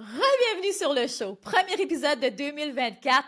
Rebienvenue sur le show, premier épisode de 2024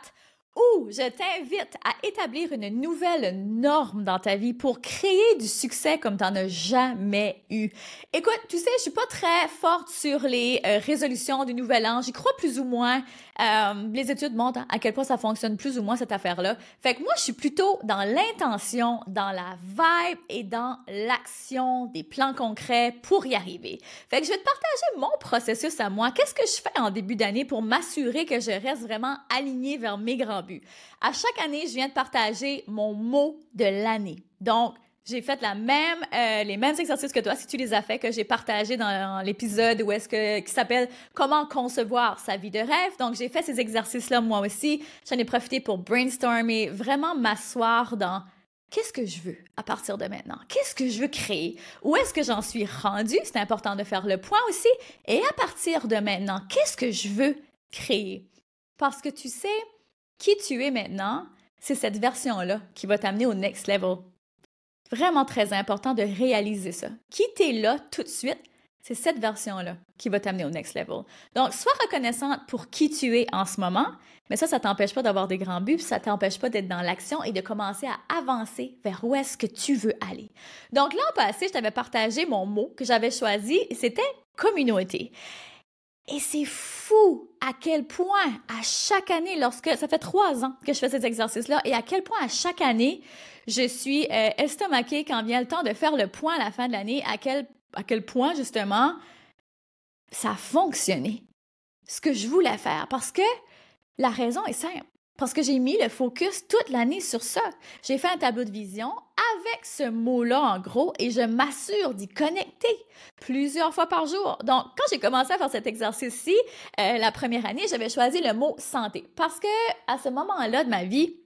où je t'invite à établir une nouvelle norme dans ta vie pour créer du succès comme t'en as jamais eu. Écoute, tu sais, je suis pas très forte sur les euh, résolutions du nouvel an. J'y crois plus ou moins. Euh, les études montrent hein, à quel point ça fonctionne plus ou moins cette affaire-là. Fait que moi, je suis plutôt dans l'intention, dans la vibe et dans l'action des plans concrets pour y arriver. Fait que je vais te partager mon processus à moi. Qu'est-ce que je fais en début d'année pour m'assurer que je reste vraiment alignée vers mes grands buts? À chaque année, je viens de partager mon mot de l'année. Donc, j'ai fait la même, euh, les mêmes exercices que toi, si tu les as fait, que j'ai partagé dans l'épisode qui s'appelle Comment concevoir sa vie de rêve. Donc j'ai fait ces exercices-là moi aussi. J'en ai profité pour brainstormer, vraiment m'asseoir dans qu'est-ce que je veux à partir de maintenant? Qu'est-ce que je veux créer? Où est-ce que j'en suis rendu. C'est important de faire le point aussi. Et à partir de maintenant, qu'est-ce que je veux créer? Parce que tu sais, qui tu es maintenant, c'est cette version-là qui va t'amener au next level. Vraiment très important de réaliser ça. Quitter là tout de suite, c'est cette version-là qui va t'amener au next level. Donc, sois reconnaissante pour qui tu es en ce moment, mais ça, ça t'empêche pas d'avoir des grands buts, ça t'empêche pas d'être dans l'action et de commencer à avancer vers où est-ce que tu veux aller. Donc, l'an passé, je t'avais partagé mon mot que j'avais choisi, c'était communauté. Et c'est fou à quel point, à chaque année, lorsque ça fait trois ans que je fais ces exercices là et à quel point à chaque année, je suis euh, estomaquée quand vient le temps de faire le point à la fin de l'année, à quel, à quel point justement ça a fonctionné, ce que je voulais faire. Parce que la raison est simple. Parce que j'ai mis le focus toute l'année sur ça. J'ai fait un tableau de vision avec ce mot-là en gros et je m'assure d'y connecter plusieurs fois par jour. Donc, quand j'ai commencé à faire cet exercice-ci, euh, la première année, j'avais choisi le mot santé parce que à ce moment-là de ma vie,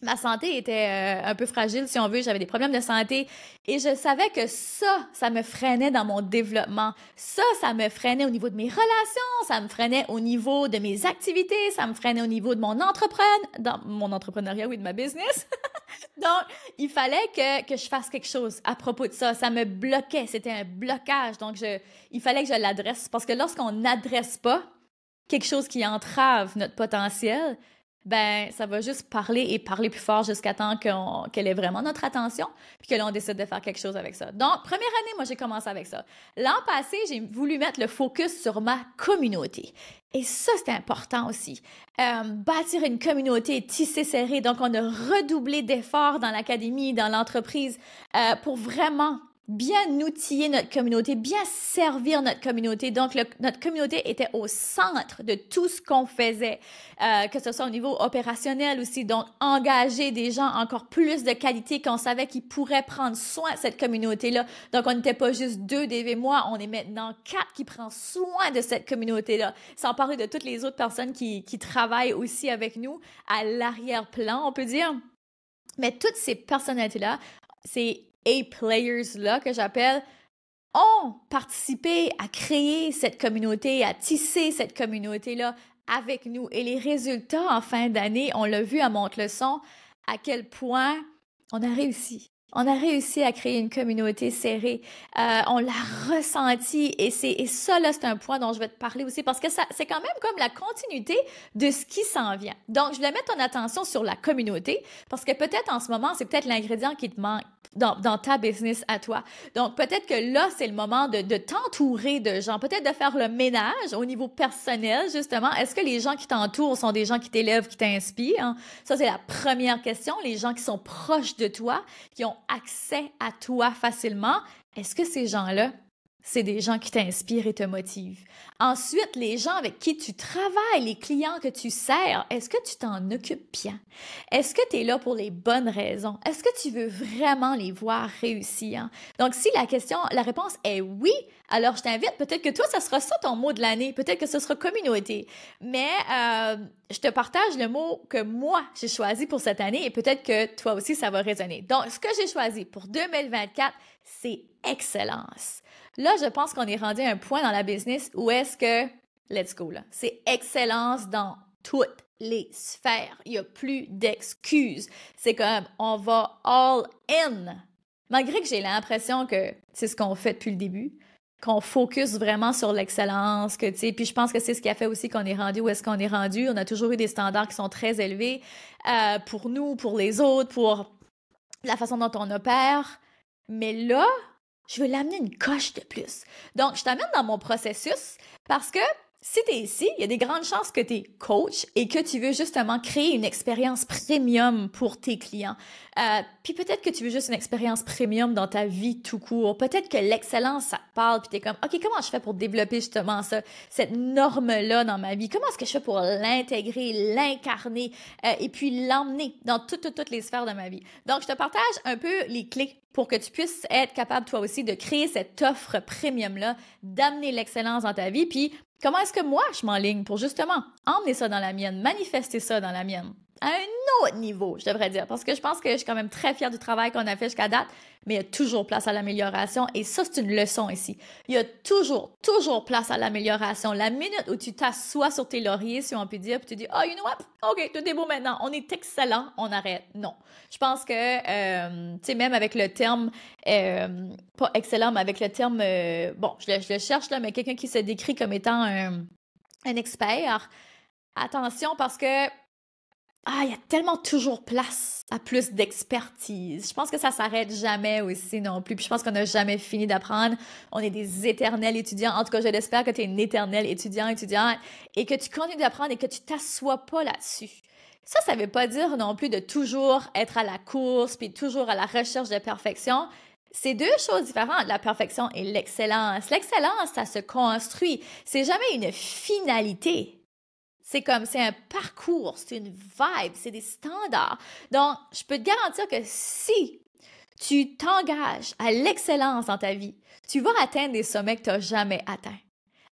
ma santé était euh, un peu fragile, si on veut. J'avais des problèmes de santé. Et je savais que ça, ça me freinait dans mon développement. Ça, ça me freinait au niveau de mes relations. Ça me freinait au niveau de mes activités. Ça me freinait au niveau de mon entrepreneur, dans mon entrepreneuriat, oui, de ma business. Donc, il fallait que, je fasse quelque chose à propos de ça. Ça me bloquait. C'était un blocage. Donc, il fallait que je l'adresse. Parce que lorsqu'on n'adresse pas quelque chose qui entrave notre potentiel, ben ça va juste parler et parler plus fort jusqu'à temps qu'elle ait vraiment notre attention, puis que l'on décide de faire quelque chose avec ça. Donc, première année, moi, j'ai commencé avec ça. L'an passé, j'ai voulu mettre le focus sur ma communauté. Et ça, c'est important aussi. Euh, bâtir une communauté, tissée serré. Donc, on a redoublé d'efforts dans l'académie, dans l'entreprise, euh, pour vraiment bien outiller notre communauté, bien servir notre communauté. Donc, notre communauté était au centre de tout ce qu'on faisait, euh, que ce soit au niveau opérationnel aussi. Donc, engager des gens encore plus de qualité qu'on savait qu'ils pourraient prendre soin de cette communauté-là. Donc, on n'était pas juste deux, dV moi, on est maintenant quatre qui prend soin de cette communauté-là, sans parler de toutes les autres personnes qui travaillent aussi avec nous à l'arrière-plan, on peut dire. Mais toutes ces personnalités-là, c'est a players-là que j'appelle ont participé à créer cette communauté, à tisser cette communauté-là avec nous. Et les résultats en fin d'année, on l'a vu à monte leçon à quel point on a réussi. On a réussi à créer une communauté serrée. Euh, on l'a ressenti et c'est ça là, c'est un point dont je vais te parler aussi parce que ça, c'est quand même comme la continuité de ce qui s'en vient. Donc, je vais mettre ton attention sur la communauté parce que peut-être en ce moment, c'est peut-être l'ingrédient qui te manque dans, ta business à toi. Donc, peut-être que là, c'est le moment de, de t'entourer de gens, peut-être de faire le ménage au niveau personnel, justement. Est-ce que les gens qui t'entourent sont des gens qui t'élèvent, qui t'inspirent? Ça, c'est la première question. Les gens qui sont proches de toi, qui ont accès à toi facilement, est-ce que ces gens-là c'est des gens qui t'inspirent et te motivent. Ensuite, les gens avec qui tu travailles, les clients que tu sers, est-ce que tu t'en occupes bien? Est-ce que tu es là pour les bonnes raisons? Est-ce que tu veux vraiment les voir réussir? Donc, si la question, la réponse est oui, alors je t'invite, peut-être que toi, ça sera ça ton mot de l'année, peut-être que ce sera communauté, mais euh, je te partage le mot que moi, j'ai choisi pour cette année et peut-être que toi aussi, ça va résonner. Donc, ce que j'ai choisi pour 2024, c'est excellence. Là, je pense qu'on est rendu à un point dans la business où est-ce que, let's go, là, c'est excellence dans toutes les sphères. Il n'y a plus d'excuses. C'est comme, on va all in. Malgré que j'ai l'impression que c'est ce qu'on fait depuis le début, qu'on focus vraiment sur l'excellence, que tu sais, puis je pense que c'est ce qui a fait aussi qu'on est rendu où est-ce qu'on est rendu. On a toujours eu des standards qui sont très élevés euh, pour nous, pour les autres, pour la façon dont on opère. Mais là, je veux l'amener une coche de plus. Donc, je t'amène dans mon processus parce que si tu es ici, il y a des grandes chances que tu es coach et que tu veux justement créer une expérience premium pour tes clients. Euh, puis peut-être que tu veux juste une expérience premium dans ta vie tout court. Peut-être que l'excellence, ça te parle, puis tu comme, OK, comment je fais pour développer justement ça, cette norme-là dans ma vie? Comment est-ce que je fais pour l'intégrer, l'incarner euh, et puis l'emmener dans toutes, toutes les sphères de ma vie? Donc, je te partage un peu les clés pour que tu puisses être capable toi aussi de créer cette offre premium-là, d'amener l'excellence dans ta vie, puis comment est-ce que moi je m'enligne pour justement emmener ça dans la mienne, manifester ça dans la mienne à un autre niveau, je devrais dire, parce que je pense que je suis quand même très fière du travail qu'on a fait jusqu'à date, mais il y a toujours place à l'amélioration et ça, c'est une leçon ici. Il y a toujours, toujours place à l'amélioration. La minute où tu t'assois sur tes lauriers, si on peut dire, puis tu dis, oh, you know what, OK, tout est beau maintenant, on est excellent, on arrête. Non. Je pense que, euh, tu sais, même avec le terme, euh, pas excellent, mais avec le terme, euh, bon, je le, je le, cherche là, mais quelqu'un qui se décrit comme étant un expert, attention parce que ah, il y a tellement toujours place à plus d'expertise. Je pense que ça s'arrête jamais aussi non plus. Puis je pense qu'on n'a jamais fini d'apprendre. On est des éternels étudiants. En tout cas, je l'espère que tu es un éternel étudiant, étudiante, et que tu continues d'apprendre et que tu t'assois pas là-dessus. Ça, ça veut pas dire non plus de toujours être à la course, puis toujours à la recherche de perfection. C'est deux choses différentes, la perfection et l'excellence. L'excellence, ça se construit. C'est jamais une finalité. C'est comme, c'est un parcours, c'est une vibe, c'est des standards. Donc, je peux te garantir que si tu t'engages à l'excellence dans ta vie, tu vas atteindre des sommets que tu n'as jamais atteints.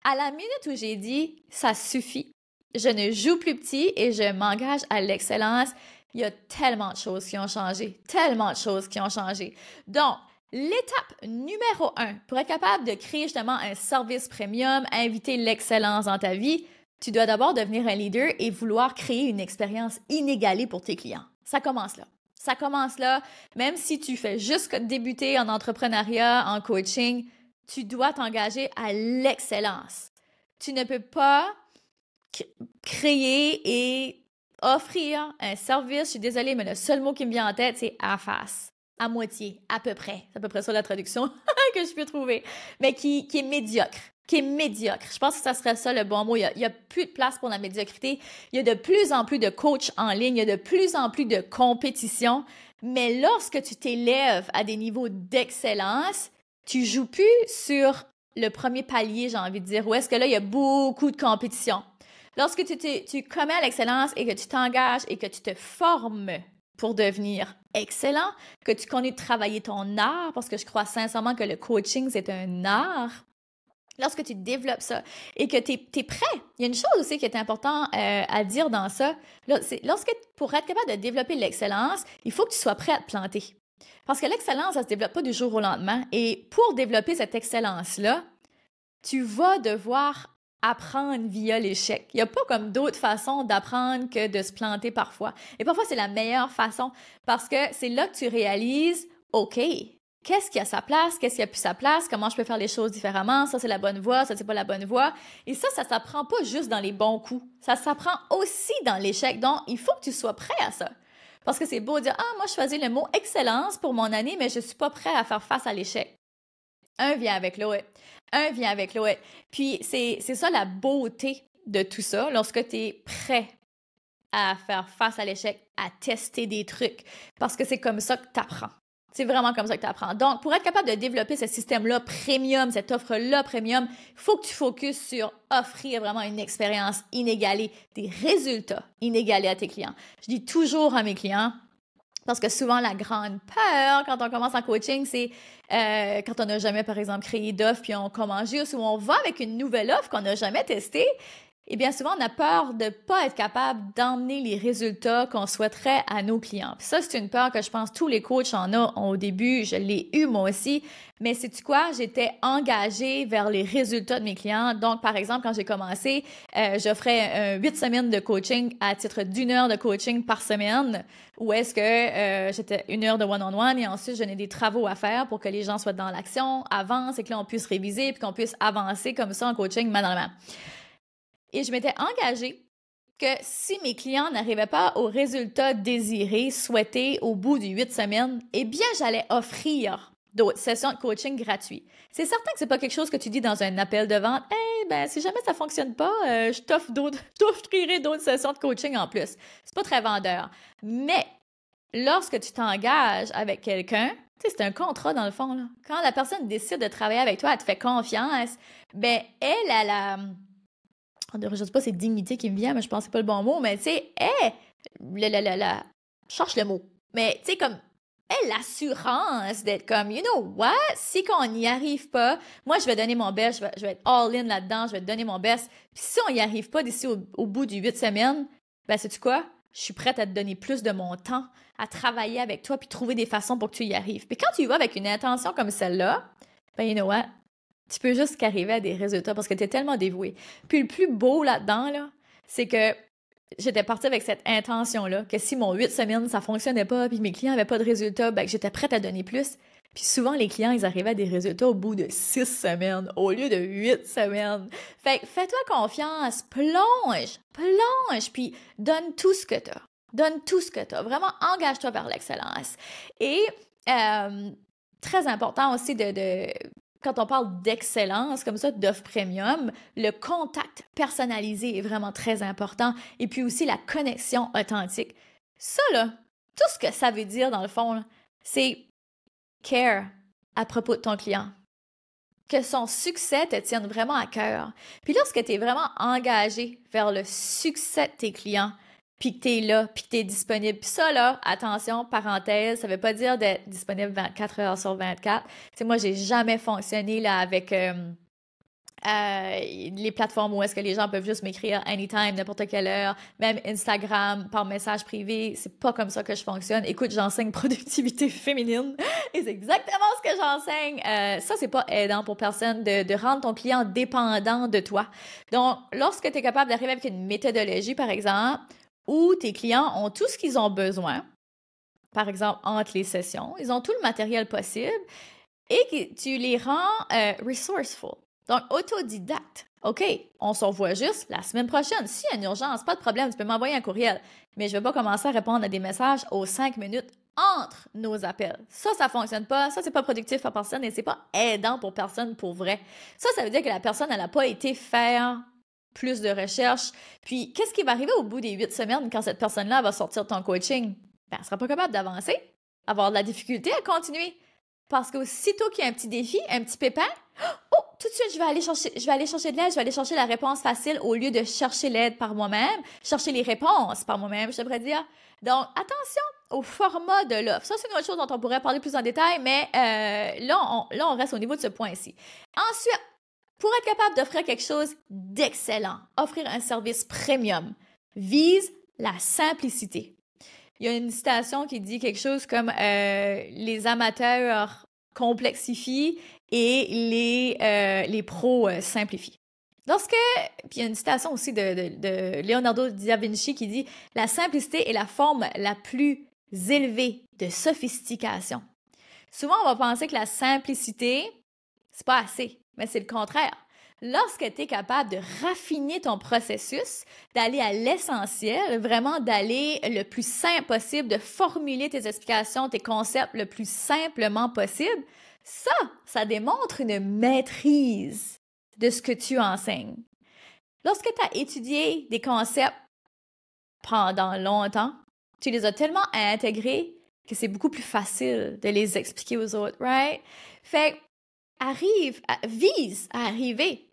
À la minute où j'ai dit, ça suffit, je ne joue plus petit et je m'engage à l'excellence, il y a tellement de choses qui ont changé, tellement de choses qui ont changé. Donc, L'étape numéro un pour être capable de créer justement un service premium, inviter l'excellence dans ta vie, tu dois d'abord devenir un leader et vouloir créer une expérience inégalée pour tes clients. Ça commence là. Ça commence là. Même si tu fais juste débuter en entrepreneuriat, en coaching, tu dois t'engager à l'excellence. Tu ne peux pas créer et offrir un service. Je suis désolée, mais le seul mot qui me vient en tête, c'est à face, à moitié, à peu près. C'est à peu près ça la traduction que je peux trouver, mais qui, qui est médiocre qui est médiocre. Je pense que ça serait ça le bon mot. Il n'y a, plus de place pour la médiocrité. Il y a de plus en plus de coachs en ligne, il y a de plus en plus de compétitions. Mais lorsque tu t'élèves à des niveaux d'excellence, tu joues plus sur le premier palier, j'ai envie de dire, où est-ce que là, il y a beaucoup de compétition. Lorsque tu, tu commets à l'excellence et que tu t'engages et que tu te formes pour devenir excellent, que tu connais travailler ton art, parce que je crois sincèrement que le coaching, c'est un art lorsque tu développes ça et que tu es, prêt, il y a une chose aussi qui est importante euh, à dire dans ça, lorsque pour être capable de développer l'excellence, il faut que tu sois prêt à te planter. Parce que l'excellence, ça ne se développe pas du jour au lendemain. Et pour développer cette excellence-là, tu vas devoir apprendre via l'échec. Il n'y a pas comme d'autres façons d'apprendre que de se planter parfois. Et parfois, c'est la meilleure façon parce que c'est là que tu réalises, OK, qu'est-ce qui a sa place, qu'est-ce qui a plus sa place, comment je peux faire les choses différemment, ça c'est la bonne voie, ça c'est pas la bonne voie. Et ça, ça s'apprend pas juste dans les bons coups, ça s'apprend aussi dans l'échec. Donc, il faut que tu sois prêt à ça. Parce que c'est beau de dire, ah, moi je choisis le mot excellence pour mon année, mais je suis pas prêt à faire face à l'échec. Un vient avec l'autre. Un vient avec l'autre. Puis c'est ça la beauté de tout ça, lorsque tu es prêt à faire face à l'échec, à tester des trucs, parce que c'est comme ça que tu apprends. C'est vraiment comme ça que tu apprends. Donc, pour être capable de développer ce système-là premium, cette offre-là premium, il faut que tu focuses sur offrir vraiment une expérience inégalée, des résultats inégalés à tes clients. Je dis toujours à mes clients, parce que souvent, la grande peur quand on commence en coaching, c'est euh, quand on n'a jamais, par exemple, créé d'offre, puis on commence juste ou on va avec une nouvelle offre qu'on n'a jamais testée, et eh bien souvent, on a peur de pas être capable d'emmener les résultats qu'on souhaiterait à nos clients. ça, c'est une peur que je pense tous les coachs en ont, au début. Je l'ai eu moi aussi. Mais c'est tu quoi? J'étais engagée vers les résultats de mes clients. Donc, par exemple, quand j'ai commencé, euh, j'offrais huit semaines de coaching à titre d'une heure de coaching par semaine. Ou est-ce que euh, j'étais une heure de one-on-one et ensuite, je n'ai des travaux à faire pour que les gens soient dans l'action, avancent et que là, on puisse réviser et qu'on puisse avancer comme ça en coaching maintenant et je m'étais engagée que si mes clients n'arrivaient pas aux résultats désirés, souhaités au bout de huit semaines, eh bien, j'allais offrir d'autres sessions de coaching gratuits. C'est certain que c'est pas quelque chose que tu dis dans un appel de vente. eh ben, si jamais ça fonctionne pas, euh, je t'offre d'autres, t'offrirai d'autres sessions de coaching en plus. C'est pas très vendeur. Mais lorsque tu t'engages avec quelqu'un, c'est un contrat dans le fond. Quand la personne décide de travailler avec toi, elle te fait confiance, ben elle, elle a, euh, je je sais pas, c'est dignité qui me vient, mais je pense que c'est pas le bon mot, mais tu sais, hey, la, la, la, la, cherche le mot. Mais tu sais, comme, hey, l'assurance d'être comme, you know what, si qu'on n'y arrive pas, moi, je vais donner mon best, je vais, être all-in là-dedans, je vais te donner mon best. Puis si on n'y arrive pas d'ici au, bout du huit semaines, ben, sais-tu quoi? Je suis prête à te donner plus de mon temps, à travailler avec toi, puis trouver des façons pour que tu y arrives. Puis quand tu y vas avec une intention comme celle-là, ben, you know what, tu peux juste arriver à des résultats parce que tu es tellement dévoué. Puis le plus beau là-dedans, là, c'est que j'étais partie avec cette intention-là, que si mon huit semaines, ça fonctionnait pas, puis mes clients n'avaient pas de résultats, ben, que j'étais prête à donner plus. Puis souvent, les clients, ils arrivaient à des résultats au bout de six semaines au lieu de huit semaines. Fait fais-toi confiance, plonge, plonge, puis donne tout ce que tu as. Donne tout ce que tu as. Vraiment, engage-toi par l'excellence. Et euh, très important aussi de quand on parle d'excellence, comme ça, d'offre premium, le contact personnalisé est vraiment très important et puis aussi la connexion authentique. Ça, là, tout ce que ça veut dire dans le fond, c'est care à propos de ton client. Que son succès te tienne vraiment à cœur. Puis lorsque tu es vraiment engagé vers le succès de tes clients, puis que t'es là, puis que t'es disponible. Puis ça, là, attention, parenthèse, ça veut pas dire d'être disponible 24 heures sur 24. Tu sais, moi, j'ai jamais fonctionné là avec euh, euh, les plateformes où est-ce que les gens peuvent juste m'écrire anytime, n'importe quelle heure, même Instagram, par message privé. C'est pas comme ça que je fonctionne. Écoute, j'enseigne productivité féminine et c'est exactement ce que j'enseigne. Euh, ça, c'est pas aidant pour personne de, rendre ton client dépendant de toi. Donc, lorsque tu es capable d'arriver avec une méthodologie, par exemple, où tes clients ont tout ce qu'ils ont besoin, par exemple entre les sessions, ils ont tout le matériel possible et tu les rends euh, resourceful, donc autodidacte. OK, on s'envoie juste la semaine prochaine. S'il y a une urgence, pas de problème, tu peux m'envoyer un courriel. Mais je ne vais pas commencer à répondre à des messages aux cinq minutes entre nos appels. Ça, ça fonctionne pas. Ça, n'est pas productif pour personne et c'est pas aidant pour personne pour vrai. Ça, ça veut dire que la personne, elle n'a pas été faire plus de recherches. Puis, qu'est-ce qui va arriver au bout des huit semaines quand cette personne-là va sortir de ton coaching? Ben, elle sera pas capable d'avancer, avoir de la difficulté à continuer. Parce qu'aussitôt qu'il y a un petit défi, un petit pépin, oh, tout de suite, je vais aller chercher, je vais aller de l'aide, je vais aller chercher la réponse facile au lieu de chercher l'aide par moi-même, chercher les réponses par moi-même, j'aimerais dire. Donc, attention au format de l'offre. Ça, c'est une autre chose dont on pourrait parler plus en détail, mais euh, là, on reste au niveau de ce point-ci. Ensuite, pour être capable d'offrir quelque chose d'excellent, offrir un service premium, vise la simplicité. Il y a une citation qui dit quelque chose comme euh, les amateurs complexifient et les, euh, les pros euh, simplifient. Lorsque, puis il y a une citation aussi de, de Leonardo da Vinci qui dit La simplicité est la forme la plus élevée de sophistication. Souvent, on va penser que la simplicité, c'est pas assez. Mais c'est le contraire. Lorsque tu es capable de raffiner ton processus, d'aller à l'essentiel, vraiment d'aller le plus simple possible, de formuler tes explications, tes concepts le plus simplement possible, ça, ça démontre une maîtrise de ce que tu enseignes. Lorsque tu as étudié des concepts pendant longtemps, tu les as tellement intégrés que c'est beaucoup plus facile de les expliquer aux autres, right? Fait arrive, vise à arriver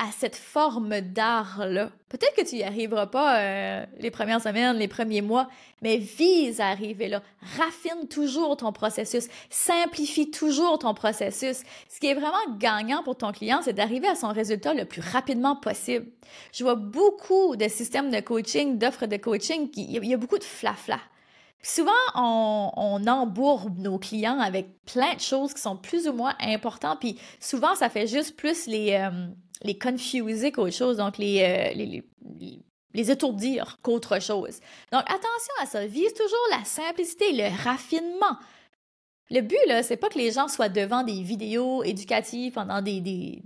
à cette forme d'art-là. Peut-être que tu n'y arriveras pas euh, les premières semaines, les premiers mois, mais vise à arriver là. Raffine toujours ton processus, simplifie toujours ton processus. Ce qui est vraiment gagnant pour ton client, c'est d'arriver à son résultat le plus rapidement possible. Je vois beaucoup de systèmes de coaching, d'offres de coaching, il y a beaucoup de fla-fla. Souvent, on, embourbe nos clients avec plein de choses qui sont plus ou moins importantes, puis souvent, ça fait juste plus les, euh, les confuser qu'autre chose, donc les, euh, les, les, les, étourdir qu'autre chose. Donc, attention à ça, vise toujours la simplicité, le raffinement. Le but, là, c'est pas que les gens soient devant des vidéos éducatives pendant des,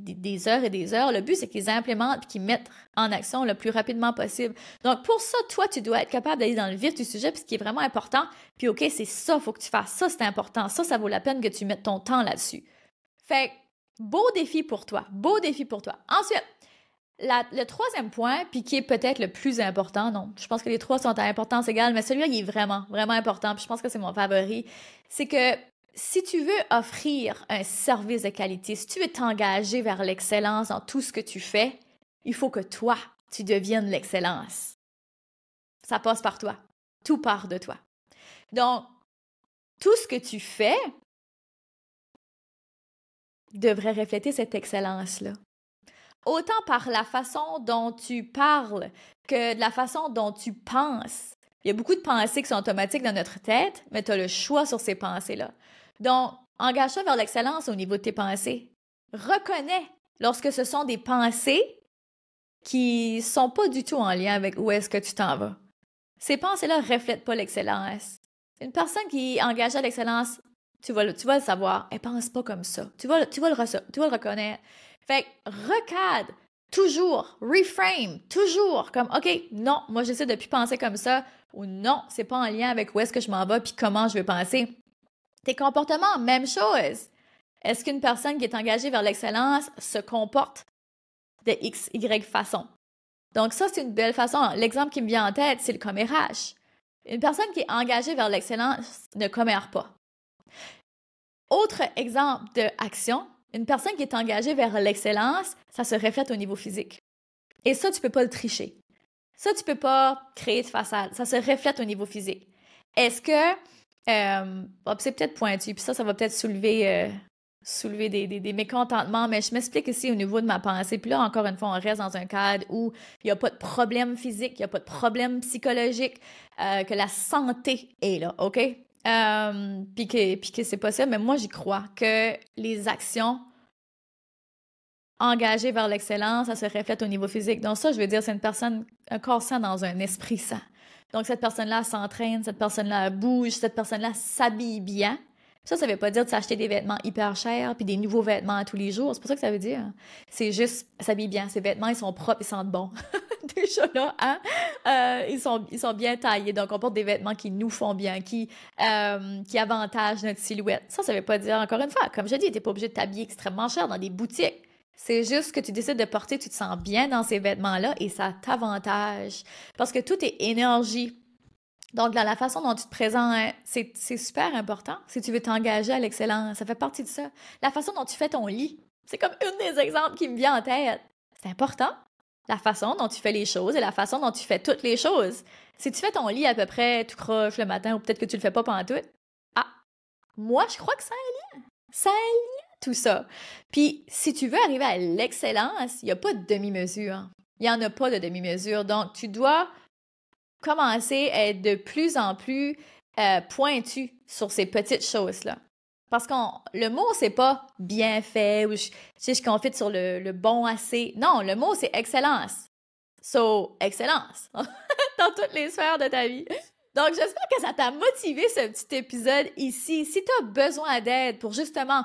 heures et des heures. Le but, c'est qu'ils implémentent et qu'ils mettent en action le plus rapidement possible. Donc, pour ça, toi, tu dois être capable d'aller dans le vif du sujet, puis ce qui est vraiment important. Puis, OK, c'est ça, faut que tu fasses ça, c'est important. Ça, ça vaut la peine que tu mettes ton temps là-dessus. Fait beau défi pour toi. Beau défi pour toi. Ensuite, le troisième point, puis qui est peut-être le plus important, non, je pense que les trois sont à importance égale, mais celui-là, il est vraiment, vraiment important, puis je pense que c'est mon favori, c'est que si tu veux offrir un service de qualité, si tu veux t'engager vers l'excellence dans tout ce que tu fais, il faut que toi, tu deviennes l'excellence. Ça passe par toi. Tout part de toi. Donc, tout ce que tu fais devrait refléter cette excellence-là autant par la façon dont tu parles que de la façon dont tu penses. Il y a beaucoup de pensées qui sont automatiques dans notre tête, mais tu as le choix sur ces pensées-là. Donc, engage-toi vers l'excellence au niveau de tes pensées. Reconnais lorsque ce sont des pensées qui sont pas du tout en lien avec où est-ce que tu t'en vas. Ces pensées-là reflètent pas l'excellence. Une personne qui engage à l'excellence, tu vas, le, savoir, elle pense pas comme ça. Tu le, tu vas le reconnaître. Fait que toujours, reframe, toujours, comme OK, non, moi j'essaie de plus penser comme ça, ou non, c'est pas en lien avec où est-ce que je m'en vais puis comment je vais penser. Tes comportements, même chose. Est-ce qu'une personne qui est engagée vers l'excellence se comporte de X, Y façon? Donc ça, c'est une belle façon. L'exemple qui me vient en tête, c'est le commérage. Une personne qui est engagée vers l'excellence ne commère pas. Autre exemple d'action, une personne qui est engagée vers l'excellence, ça se reflète au niveau physique. Et ça, tu peux pas le tricher. Ça, tu peux pas créer de façade. Ça se reflète au niveau physique. Est-ce que... Euh, c'est peut-être pointu, puis ça, ça va peut-être soulever, euh, soulever des, mécontentements, mais je m'explique ici au niveau de ma pensée. Puis là, encore une fois, on reste dans un cadre où il n'y a pas de problème physique, il n'y a pas de problème psychologique, euh, que la santé est là, OK? Euh, puis que, c'est possible, mais moi j'y crois que les actions engagées vers l'excellence, ça se reflète au niveau physique. Donc ça, je veux dire, c'est une personne, un corps sain dans un esprit sain. Donc cette personne-là s'entraîne, cette personne-là bouge, cette personne-là s'habille bien. Ça, ça veut pas dire de s'acheter des vêtements hyper chers puis des nouveaux vêtements tous les jours. C'est pour ça que ça veut dire. C'est juste s'habiller bien. Ces vêtements, ils sont propres, ils sentent bon. Déjà là, hein? Euh, ils, sont, ils sont bien taillés. Donc, on porte des vêtements qui nous font bien, qui, euh, qui avantagent notre silhouette. Ça, ça veut pas dire, encore une fois, comme je dis, n'es pas obligé de t'habiller extrêmement cher dans des boutiques. C'est juste que tu décides de porter, tu te sens bien dans ces vêtements-là et ça t'avantage. Parce que tout est énergie. Donc, dans la façon dont tu te présentes, hein, c'est, super important si tu veux t'engager à l'excellence. Ça fait partie de ça. La façon dont tu fais ton lit, c'est comme une des exemples qui me vient en tête. C'est important. La façon dont tu fais les choses et la façon dont tu fais toutes les choses. Si tu fais ton lit à peu près tout croche le matin ou peut-être que tu le fais pas pendant tout, ah, moi, je crois que ça a un lien. Ça a un lien, tout ça. Puis, si tu veux arriver à l'excellence, il n'y a pas de demi-mesure. Il n'y en a pas de demi-mesure. Donc, tu dois commencer à être de plus en plus euh, pointu sur ces petites choses-là. Parce que le mot, c'est pas bien fait ou je, je, confite sur le, le, bon assez. Non, le mot, c'est excellence. So, excellence dans toutes les sphères de ta vie. Donc, j'espère que ça t'a motivé ce petit épisode ici. Si tu as besoin d'aide pour justement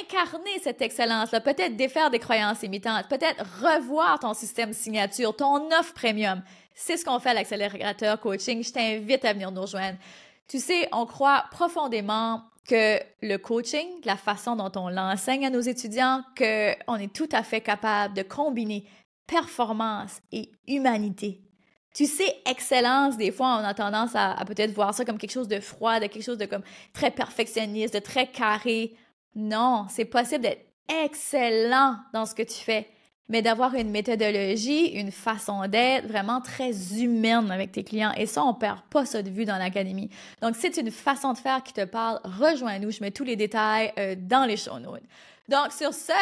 incarner cette excellence-là, peut-être défaire des croyances imitantes, peut-être revoir ton système signature, ton offre premium, c'est ce qu'on fait à l'accélérateur coaching. Je t'invite à venir nous rejoindre. Tu sais, on croit profondément que le coaching, la façon dont on l'enseigne à nos étudiants, qu'on est tout à fait capable de combiner performance et humanité. Tu sais, excellence, des fois, on a tendance à, à peut-être voir ça comme quelque chose de froid, de quelque chose de comme très perfectionniste, de très carré. Non, c'est possible d'être excellent dans ce que tu fais mais d'avoir une méthodologie, une façon d'être vraiment très humaine avec tes clients. Et ça, on perd pas ça de vue dans l'académie. Donc, c'est une façon de faire qui te parle. Rejoins-nous. Je mets tous les détails euh, dans les show notes. Donc, sur ce,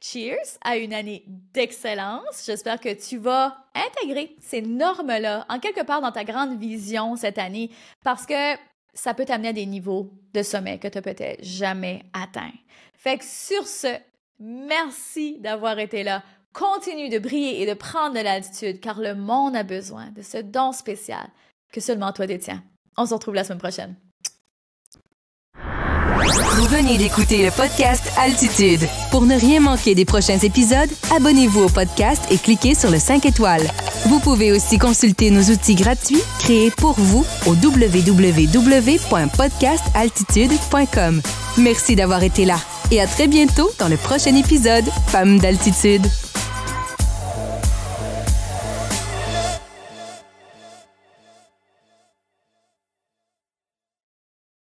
cheers à une année d'excellence. J'espère que tu vas intégrer ces normes-là en quelque part dans ta grande vision cette année parce que ça peut t'amener à des niveaux de sommet que tu n'as peut-être jamais atteint Fait que sur ce, Merci d'avoir été là. Continue de briller et de prendre de l'altitude car le monde a besoin de ce don spécial que seulement toi détiens. On se retrouve la semaine prochaine. Vous venez d'écouter le podcast Altitude. Pour ne rien manquer des prochains épisodes, abonnez-vous au podcast et cliquez sur le 5 étoiles. Vous pouvez aussi consulter nos outils gratuits créés pour vous au www.podcastaltitude.com. Merci d'avoir été là et à très bientôt dans le prochain épisode Femmes d'altitude.